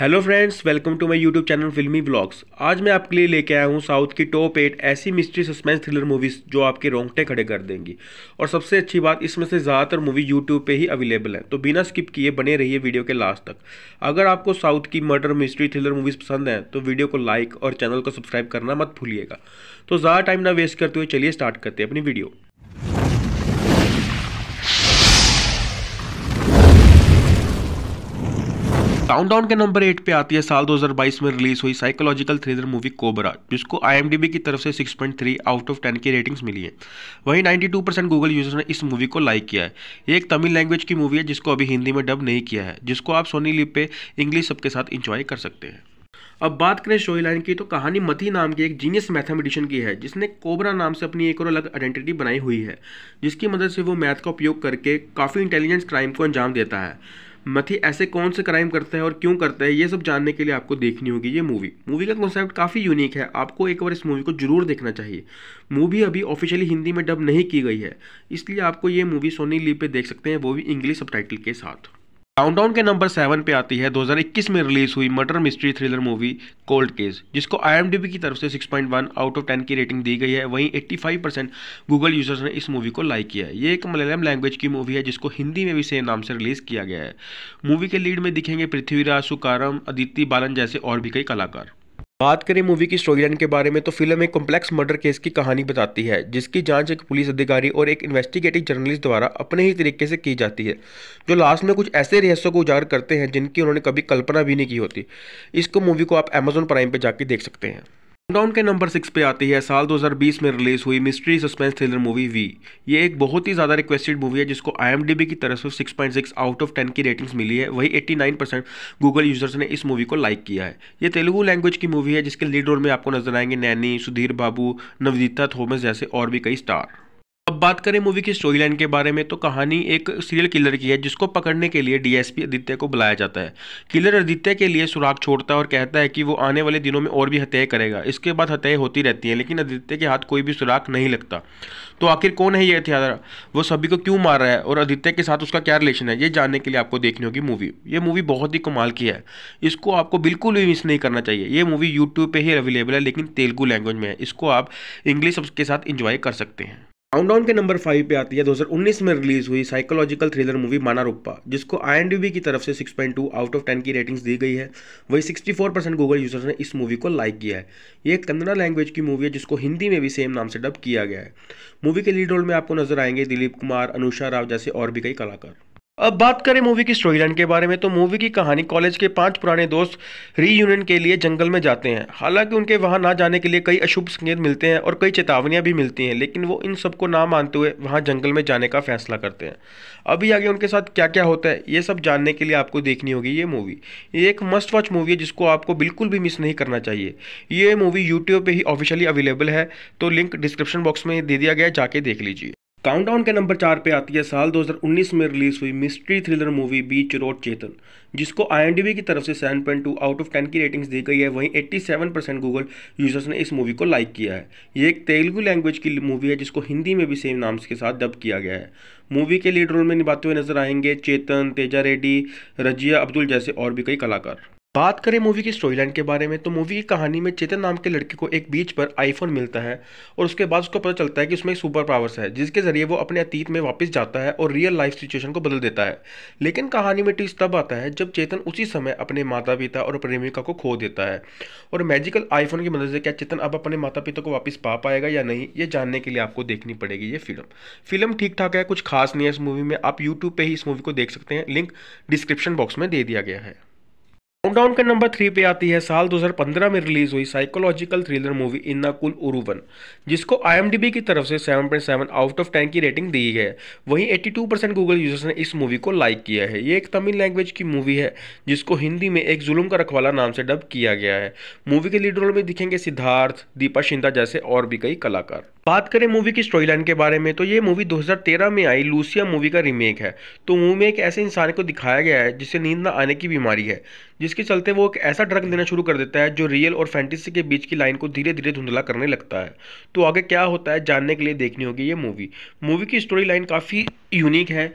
hello friends welcome to my YouTube channel filmy blogs आज मैं आपके लिए लेके आया हूँ साउथ की टॉप एट ऐसी मिस्ट्री सस्पेंस थ्रिलर मूवीज़ जो आपके रोंगटे खड़े कर देंगी और सबसे अच्छी बात इसमें से ज़्यादातर मूवी यूट्यूब पे ही अवेलेबल है तो बिना स्किप किए बने रहिए वीडियो के लास्ट तक अगर आपको साउथ की मर्डर मिस्ट्री थ्रिलर मूवीज़ पसंद हैं तो वीडियो को लाइक और चैनल को सब्सक्राइब करना मत भूलिएगा तो ज़्यादा टाइम ना वेस्ट करते हुए चलिए स्टार्ट करते हैं अपनी वीडियो डाउन डाउन के नंबर एट पे आती है साल 2022 में रिलीज हुई साइकोलॉजिकल थ्रिलर मूवी कोबरा जिसको आईएमडीबी की तरफ से 6.3 आउट ऑफ 10 की रेटिंग्स मिली है वहीं 92 परसेंट गूगल यूजर्स ने इस मूवी को लाइक किया है ये एक तमिल लैंग्वेज की मूवी है जिसको अभी हिंदी में डब नहीं किया है जिसको आप सोनी लिप पे इंग्लिश सबके साथ इंजॉय कर सकते हैं अब बात करें शोई लाइन की तो कहानी मथी नाम के एक जीनियस मैथमेटिशियन की है जिसने कोबरा नाम से अपनी एक और अलग आइडेंटिटी बनाई हुई है जिसकी मदद से वो मैथ का उपयोग करके काफ़ी इंटेलिजेंस क्राइम को अंजाम देता है मथी ऐसे कौन से क्राइम करते हैं और क्यों करते हैं ये सब जानने के लिए आपको देखनी होगी ये मूवी मूवी का कॉन्सेप्ट काफ़ी यूनिक है आपको एक बार इस मूवी को जरूर देखना चाहिए मूवी अभी ऑफिशियली हिंदी में डब नहीं की गई है इसलिए आपको ये मूवी सोनी लीव पे देख सकते हैं वो भी इंग्लिश सब के साथ काउंटडाउन के नंबर सेवन पे आती है 2021 में रिलीज हुई murder mystery thriller movie cold case जिसको आईएमडीबी की तरफ से 6.1 आउट ऑफ 10 की रेटिंग दी गई है वहीं 85 परसेंट गूगल यूजर्स ने इस मूवी को लाइक किया है ये एक मलयालम लैंग्वेज की मूवी है जिसको हिंदी में भी सेम नाम से रिलीज किया गया है मूवी के लीड में दिखेंगे पृथ्वीराज सुकारम अदिति बालन जैसे और भी कई कलाकार बात करें मूवी की स्टोरी लाइन के बारे में तो फिल्म एक कॉम्प्लेक्स मर्डर केस की कहानी बताती है जिसकी जांच एक पुलिस अधिकारी और एक इन्वेस्टिगेटिव जर्नलिस्ट द्वारा अपने ही तरीके से की जाती है जो लास्ट में कुछ ऐसे रहस्यों को उजागर करते हैं जिनकी उन्होंने कभी कल्पना भी नहीं की होती इसको मूवी को आप अमेजोन प्राइम पर जाके देख सकते हैं डाउन के नंबर सिक्स पे आती है साल 2020 में रिलीज हुई mystery suspense thriller movie V ये एक बहुत ही ज़्यादा रिक्वेस्टेड मूवी है जिसको आई की तरफ से 6.6 आउट ऑफ 10 की रेटिंग्स मिली है वही 89 परसेंट गूगल यूजर्स ने इस मूवी को लाइक किया है ये तेलुगु लैंग्वेज की मूवी है जिसके लीड रोल में आपको नजर आएंगे नैनी सुधीर बाबू नवदीता थोमस जैसे और भी कई स्टार अब बात करें मूवी की स्टोरी लाइन के बारे में तो कहानी एक सीरियल किलर की है जिसको पकड़ने के लिए डीएसपी आदित्य को बुलाया जाता है किलर आदित्य के लिए सुराग छोड़ता है और कहता है कि वो आने वाले दिनों में और भी हत्याएं करेगा इसके बाद हत्याएं होती रहती हैं लेकिन आदित्य के हाथ कोई भी सुराग नहीं लगता तो आखिर कौन है ये हथियार वो सभी को क्यों मार रहा है और आदित्य के साथ उसका क्या रिलेशन है ये जानने के लिए आपको देखनी होगी मूवी ये मूवी बहुत ही कमाल की है इसको आपको बिल्कुल भी मिस नहीं करना चाहिए ये मूवी यूट्यूब पर ही अवेलेबल है लेकिन तेलुगू लैंग्वेज में है इसको आप इंग्लिश के साथ इंजॉय कर सकते हैं काउंटडाउन के नंबर फाइव पे आती है 2019 में रिलीज हुई साइकोलॉजिकल थ्रिलर मूवी मानारुप्पा जिसको आई की तरफ से 6.2 आउट ऑफ 10 की रेटिंग्स दी गई है वही 64 परसेंट गूगल यूजर्स ने इस मूवी को लाइक किया है ये कन्नड़ा लैंग्वेज की मूवी है जिसको हिंदी में भी सेम नाम से डब किया गया है मूवी के लीड रोल में आपको नजर आएंगे दिलीप कुमार अनुषा राव जैसे और भी कई कलाकार अब बात करें मूवी की स्टोरी लाइन के बारे में तो मूवी की कहानी कॉलेज के पांच पुराने दोस्त रीयूनियन के लिए जंगल में जाते हैं हालांकि उनके वहां ना जाने के लिए कई अशुभ संकेत मिलते हैं और कई चेतावनियां भी मिलती हैं लेकिन वो इन सबको ना मानते हुए वहां जंगल में जाने का फैसला करते हैं अभी आगे उनके साथ क्या क्या होता है ये सब जानने के लिए आपको देखनी होगी ये मूवी ये एक मस्ट वॉच मूवी है जिसको आपको बिल्कुल भी मिस नहीं करना चाहिए ये मूवी यूट्यूब पर ही ऑफिशियली अवेलेबल है तो लिंक डिस्क्रिप्शन बॉक्स में दे दिया गया जाके देख लीजिए काउंटडाउन के नंबर चार पे आती है साल 2019 में रिलीज हुई मिस्ट्री थ्रिलर मूवी बी चिरोट चेतन जिसको आई की तरफ से 7.2 आउट ऑफ 10 की रेटिंग्स दी गई है वहीं 87 परसेंट गूगल यूजर्स ने इस मूवी को लाइक किया है ये एक तेलुगु लैंग्वेज की मूवी है जिसको हिंदी में भी सेम नाम्स के साथ डब किया गया है मूवी के लीड रोल में निभाते हुए नजर आएंगे चेतन तेजा रेड्डी रजिया अब्दुल जैसे और भी कई कलाकार बात करें मूवी की स्टोरी लाइन के बारे में तो मूवी की कहानी में चेतन नाम के लड़के को एक बीच पर आईफोन मिलता है और उसके बाद उसको पता चलता है कि उसमें एक सुपर पावर्स है जिसके जरिए वो अपने अतीत में वापस जाता है और रियल लाइफ सिचुएशन को बदल देता है लेकिन कहानी में ट्विस्ट तब आता है जब चेतन उसी समय अपने माता पिता और प्रेमिका को खो देता है और मैजिकल आईफोन की मदद से क्या चेतन अब अपने माता पिता को वापस पा पाएगा या नहीं ये जानने के लिए आपको देखनी पड़ेगी ये फिल्म फिल्म ठीक ठाक है कुछ खास नहीं है इस मूवी में आप यूट्यूब पर ही इस मूवी को देख सकते हैं लिंक डिस्क्रिप्शन बॉक्स में दे दिया गया है काउंटडाउन के नंबर थ्री पे आती है साल 2015 में रिलीज हुई साइकोलॉजिकल थ्रिलर मूवी इन्ना कुल उरुवन जिसको आईएमडीबी की तरफ से 7.7 आउट ऑफ 10 की रेटिंग दी है वहीं 82 परसेंट गूगल यूजर्स ने इस मूवी को लाइक किया है ये एक तमिल लैंग्वेज की मूवी है जिसको हिंदी में एक जुलूम का रखवाला नाम से डब किया गया है मूवी के लीड रोल में दिखेंगे सिद्धार्थ दीपा शिंदा जैसे और भी कई कलाकार बात करें मूवी की स्टोरी लाइन के बारे में तो ये मूवी 2013 में आई लूसिया मूवी का रीमेक है तो मूवी में एक ऐसे इंसान को दिखाया गया है जिसे नींद न आने की बीमारी है जिस जिसके चलते वो एक ऐसा ड्रग देना शुरू कर देता है जो रियल और फैंटेसी के बीच की लाइन को धीरे धीरे धुंधला करने लगता है तो आगे क्या होता है जानने के लिए देखनी होगी ये मूवी मूवी की स्टोरी लाइन काफ़ी यूनिक है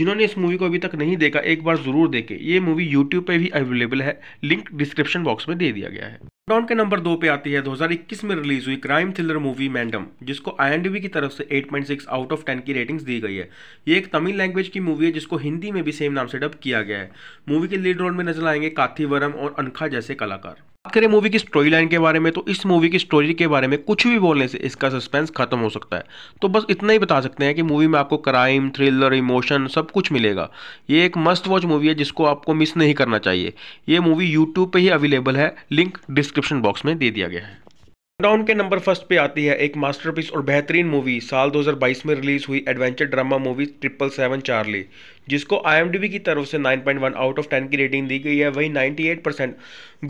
जिन्होंने इस मूवी को अभी तक नहीं देखा एक बार ज़रूर देखें ये मूवी यूट्यूब पर भी अवेलेबल है लिंक डिस्क्रिप्शन बॉक्स में दे दिया गया है टॉन के नंबर दो पे आती है 2021 में रिलीज हुई क्राइम थ्रिलर मूवी मैंडम जिसको आई की तरफ से 8.6 आउट ऑफ 10 की रेटिंग्स दी गई है ये एक तमिल लैंग्वेज की मूवी है जिसको हिंदी में भी सेम नाम से डब किया गया है मूवी के लीड रोल में नजर आएंगे काथीवरम और अनखा जैसे कलाकार बात करें मूवी की स्टोरी लाइन के बारे में तो इस मूवी की स्टोरी के बारे में कुछ भी बोलने से इसका सस्पेंस खत्म हो सकता है तो बस इतना ही बता सकते हैं कि मूवी में आपको क्राइम थ्रिलर इमोशन सब कुछ मिलेगा ये एक मस्ट वॉच मूवी है जिसको आपको मिस नहीं करना चाहिए ये मूवी यूट्यूब पर ही अवेलेबल है लिंक डिस्क्रिप्शन बॉक्स में दे दिया गया है डाउन के नंबर फर्स्ट पे आती है एक मास्टरपीस और बेहतरीन मूवी साल 2022 में रिलीज हुई adventure drama movie triple seven Charlie जिसको आईएमडीबी की तरफ से 9.1 आउट ऑफ 10 की रेटिंग दी गई है वहीं 98 परसेंट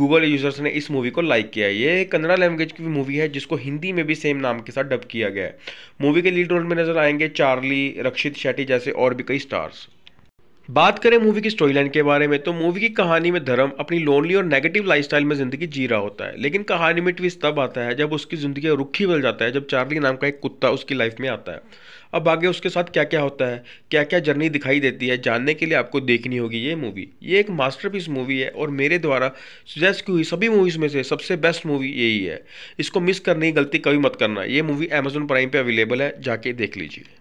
गूगल यूजर्स ने इस मूवी को लाइक किया है ये कन्नड़ा लैंग्वेज की मूवी है जिसको हिंदी में भी सेम नाम के साथ डब किया गया है मूवी के लीड रोल में नजर आएंगे चार्ली रक्षित शेट्टी जैसे और भी कई स्टार्स बात करें मूवी की स्टोरी लाइन के बारे में तो मूवी की कहानी में धर्म अपनी लोनली और नेगेटिव लाइफस्टाइल में जिंदगी जी रहा होता है लेकिन कहानी में ट्विस्ट तब आता है जब उसकी जिंदगी रुखी बदल जाता है जब चार्ली नाम का एक कुत्ता उसकी लाइफ में आता है अब आगे उसके साथ क्या क्या होता है क्या क्या जर्नी दिखाई देती है जानने के लिए आपको देखनी होगी ये मूवी ये एक मास्टरपीस मूवी है और मेरे द्वारा सुजेस्ट की हुई सभी मूवीज़ में से सबसे बेस्ट मूवी यही है इसको मिस करने की गलती कभी मत करना ये मूवी अमेजोन प्राइम पर अवेलेबल है जाके देख लीजिए